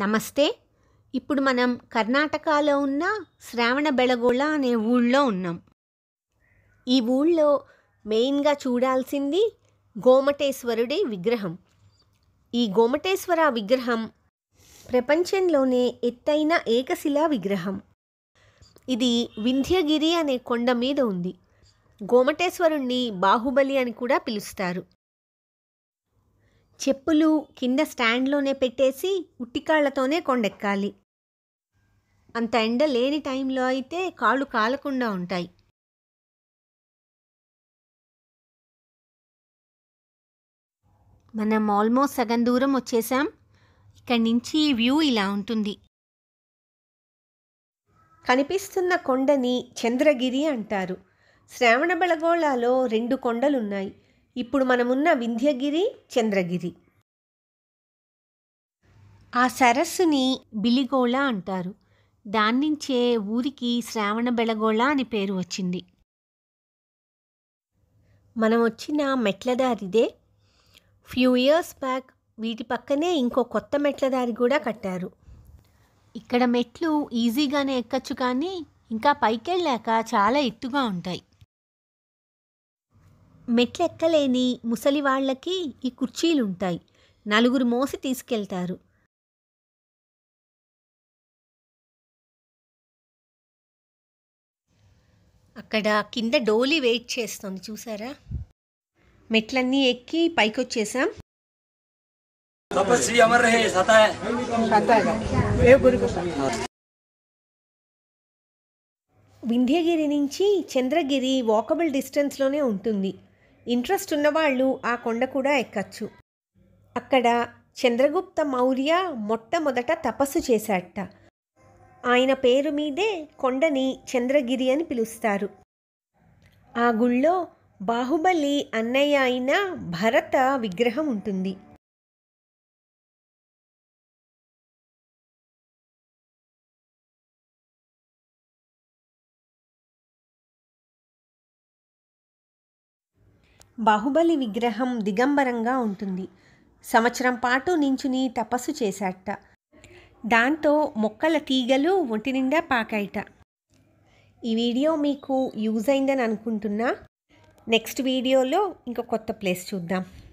నమస్తే ఇప్పుడు మనం కర్ణాటకలో ఉన్న శ్రావణ బెళగోళ అనే ఊళ్ళో ఉన్నాం ఈ ఊళ్ళో మెయిన్గా చూడాల్సింది గోమటేశ్వరుడి విగ్రహం ఈ గోమటేశ్వర విగ్రహం ప్రపంచంలోనే ఎత్తైన ఏకశిలా విగ్రహం ఇది వింధ్యగిరి అనే కొండ మీద ఉంది గోమటేశ్వరుణ్ణి బాహుబలి అని కూడా పిలుస్తారు చెప్పులు కింద స్టాండ్లోనే పెట్టేసి ఉట్టికాళ్లతోనే కొండెక్కాలి అంత ఎండ లేని టైంలో అయితే కాళ్ళు కాలకుండా ఉంటాయి మనం ఆల్మోస్ట్ సగం దూరం వచ్చేసాం ఇక్కడి నుంచి వ్యూ ఇలా ఉంటుంది కనిపిస్తున్న కొండని చంద్రగిరి అంటారు శ్రావణ బలగోళాలో రెండు కొండలున్నాయి ఇప్పుడు మనమున్న వింధ్యగిరి చంద్రగిరి ఆ సరస్సుని బిలిగోళ అంటారు దాన్నించే ఊరికి శ్రావణ బెళగోళ అని పేరు వచ్చింది మనం వచ్చిన మెట్లదారిదే ఫ్యూ ఇయర్స్ బ్యాక్ వీటి పక్కనే ఇంకో కొత్త మెట్లదారి కూడా కట్టారు ఇక్కడ మెట్లు ఈజీగానే ఎక్కచ్చు కానీ ఇంకా పైకెళ్ళాక చాలా ఎత్తుగా ఉంటాయి మెట్లెక్కలేని ముసలివాళ్లకి ఈ కుర్చీలుంటాయి నలుగురు మోసి తీసుకెళ్తారు అక్కడ కింద డోలీ వెయిట్ చేస్తుంది చూసారా మెట్లన్నీ ఎక్కి పైకి వచ్చేసాం వింధ్యగిరి నుంచి చంద్రగిరి వాకబుల్ డిస్టెన్స్లోనే ఉంటుంది ఇంట్రెస్ట్ ఉన్నవాళ్ళు ఆ కొండ కూడా ఎక్కచ్చు అక్కడ చంద్రగుప్త మౌర్య మొట్టమొదట తపస్సు చేశాట ఆయన పేరు మీదే కొండని చంద్రగిరి అని పిలుస్తారు ఆ గుళ్ళో బాహుబలి అన్నయ్య అయిన భరత విగ్రహం ఉంటుంది బాహుబలి విగ్రహం దిగంబరంగా ఉంటుంది సంవత్సరం పాటు నించుని తపస్సు చేశాట దాంతో మొక్కల తీగలు ఒంటి నిండా పాకాయట ఈ వీడియో మీకు యూజ్ అయిందని అనుకుంటున్నా నెక్స్ట్ వీడియోలో ఇంకో కొత్త ప్లేస్ చూద్దాం